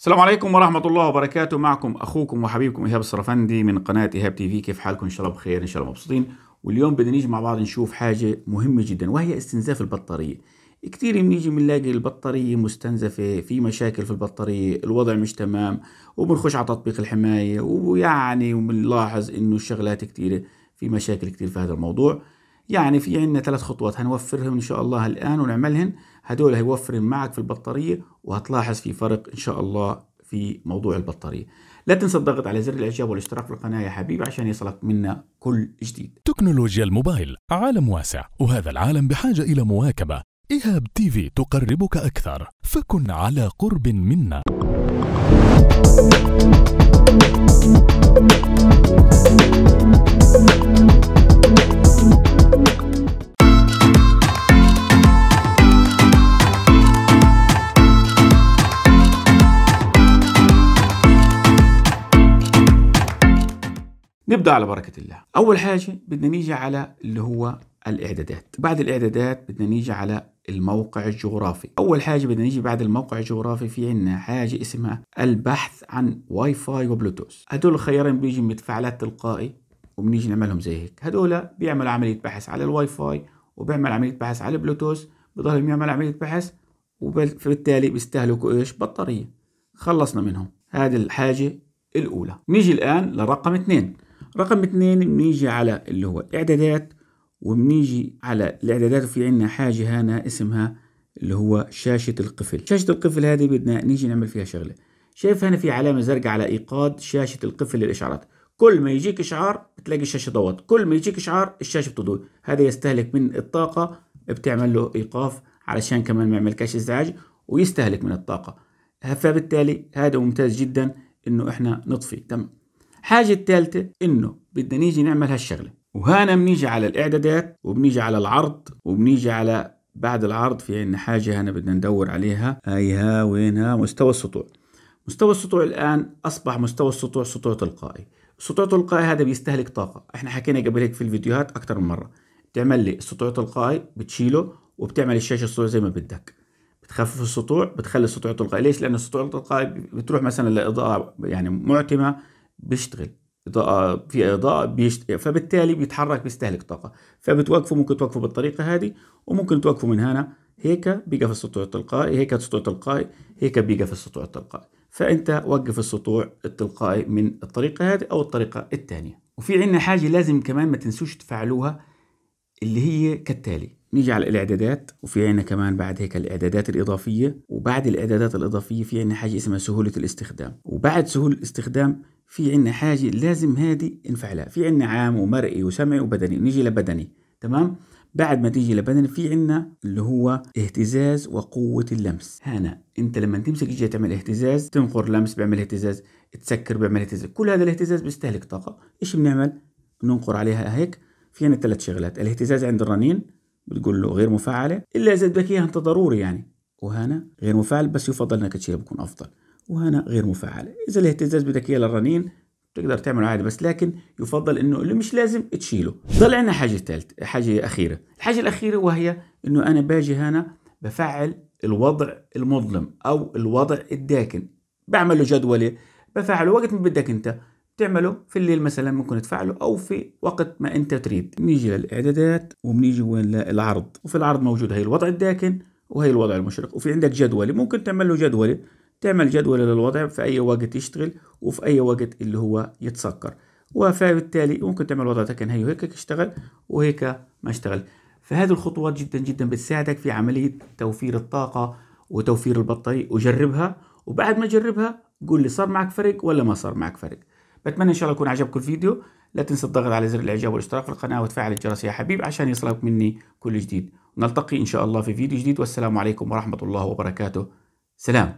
السلام عليكم ورحمة الله وبركاته معكم أخوكم وحبيبكم إيهاب الصرفندي من قناة إيهاب تي في كيف حالكم إن شاء الله بخير إن شاء الله مبسوطين واليوم بدنا نيجي مع بعض نشوف حاجة مهمة جدا وهي استنزاف البطارية كثير بنيجي بنلاقي البطارية مستنزفة في مشاكل في البطارية الوضع مش تمام وبنخش على تطبيق الحماية ويعني وبنلاحظ إنه شغلات كثيرة في مشاكل كثير في هذا الموضوع يعني في عندنا ثلاث خطوات هنوفرهم إن شاء الله الآن ونعملهن هدول هيوفرهم معك في البطارية وهتلاحظ في فرق إن شاء الله في موضوع البطارية لا تنسى الضغط على زر الاعجاب والاشتراك في القناة يا حبيبي عشان يصلك منا كل جديد تكنولوجيا الموبايل عالم واسع وهذا العالم بحاجة إلى مواكبة إيهاب تي في تقربك أكثر فكن على قرب منا نبدا على بركه الله اول حاجه بدنا نيجي على اللي هو الاعدادات بعد الاعدادات بدنا نيجي على الموقع الجغرافي اول حاجه بدنا نيجي بعد الموقع الجغرافي في عندنا حاجه اسمها البحث عن واي فاي وبلوتوث هدول الخيارين بيجي من تفاعلات تلقائي وبنيجي نعملهم زي هيك هدول بيعملوا عمليه بحث على الواي فاي وبيعمل عمليه بحث على البلوتوث بضلهم يعمل عمليه بحث وبالتالي بيستهلكوا ايش بطاريه خلصنا منهم هذه الحاجه الاولى نيجي الان لرقم اثنين رقم اتنين بنيجي على اللي هو الاعدادات وبنيجي على الاعدادات وفي عندنا حاجة هنا اسمها اللي هو شاشة القفل شاشة القفل هذه بدنا نيجي نعمل فيها شغلة شايف هنا في علامة زرقاء على إيقاد شاشة القفل للإشعارات كل ما يجيك إشعار بتلاقي الشاشة ضوت كل ما يجيك إشعار الشاشة بتضوء هذا يستهلك من الطاقة بتعمل له إيقاف علشان كمان ما يعملكش إزعاج ويستهلك من الطاقة فبالتالي هذا ممتاز جدا إنه إحنا نطفي تمام الحاجة الثالثة إنه بدنا نيجي نعمل هالشغلة وهنا بنيجي على الإعدادات وبنيجي على العرض وبنيجي على بعد العرض في عنا حاجة هنا بدنا ندور عليها أيها وينها مستوى السطوع مستوى السطوع الآن أصبح مستوى السطوع سطوع تلقائي السطوع التلقائي هذا بيستهلك طاقة احنا حكينا قبل هيك في الفيديوهات أكثر من مرة بتعمل لي السطوع التلقائي بتشيله وبتعمل الشاشة السطوع زي ما بدك بتخفف السطوع بتخلي السطوع تلقائي ليش لأن السطوع التلقائي بتروح مثلا لإضاءة يعني معتمة بيشتغل اضاءه في اضاءه بيشت... فبالتالي بيتحرك بيستهلك طاقه فبتوقفه ممكن توقفه بالطريقه هذه وممكن توقفه من هنا هيك بيقى في السطوع التلقائي هيك السطوع التلقائي هيك بيقى في السطوع التلقائي فانت وقف السطوع التلقائي من الطريقه هذه او الطريقه الثانيه وفي عندنا حاجه لازم كمان ما تنسوش تفعلوها اللي هي كالتالي نيجي على الاعدادات وفي عندنا كمان بعد هيك الاعدادات الاضافيه وبعد الاعدادات الاضافيه في عندنا حاجه اسمها سهوله الاستخدام وبعد سهوله الاستخدام في عنا حاجة لازم هذه نفعلها في عنا عام ومرئي وسمعي وبدني نيجي لبدني تمام بعد ما تيجي لبدني في عنا اللي هو اهتزاز وقوة اللمس هنا انت لما تمسك جهة تعمل اهتزاز تنقر لمس بعمل اهتزاز تسكر بعمل اهتزاز كل هذا الاهتزاز بيستهلك طاقة ايش بنعمل بننقر عليها هيك في عنا ثلاث شغلات الاهتزاز عند الرنين بتقول له غير مفعلة الا اذا بدك اياها انت ضروري يعني وهنا غير مفعل بس يفضل انك تشيلها بكون افضل وهنا غير مفعل إذا الاهتزاز بدك إياه للرنين تقدر تعمله عادي بس لكن يفضل انه اللي مش لازم تشيله ضل عندنا حاجه ثالثه حاجه اخيره الحاجه الاخيره وهي انه انا باجي هنا بفعل الوضع المظلم او الوضع الداكن بعمل له جدوله بفعله وقت ما بدك انت تعمله في الليل مثلا ممكن تفعله او في وقت ما انت تريد بنيجي للاعدادات وبنيجي وين للعرض وفي العرض موجود هي الوضع الداكن وهي الوضع المشرق وفي عندك جدوله ممكن تعمل له جدوله تعمل جدول للوضع في أي وقت يشتغل وفي أي وقت اللي هو يتسكر وبالتالي ممكن تعمل وضع تكن هي وهيك اشتغل وهيك ما اشتغل فهذه الخطوات جدا جدا بتساعدك في عملية توفير الطاقة وتوفير البطارية وجربها وبعد ما تجربها قول لي صار معك فرق ولا ما صار معك فرق بتمنى ان شاء الله يكون عجبكم الفيديو لا تنسى الضغط على زر الاعجاب والاشتراك في القناة وتفعل الجرس يا حبيب عشان يصلك مني كل جديد نلتقي ان شاء الله في فيديو جديد والسلام عليكم ورحمة الله وبركاته سلام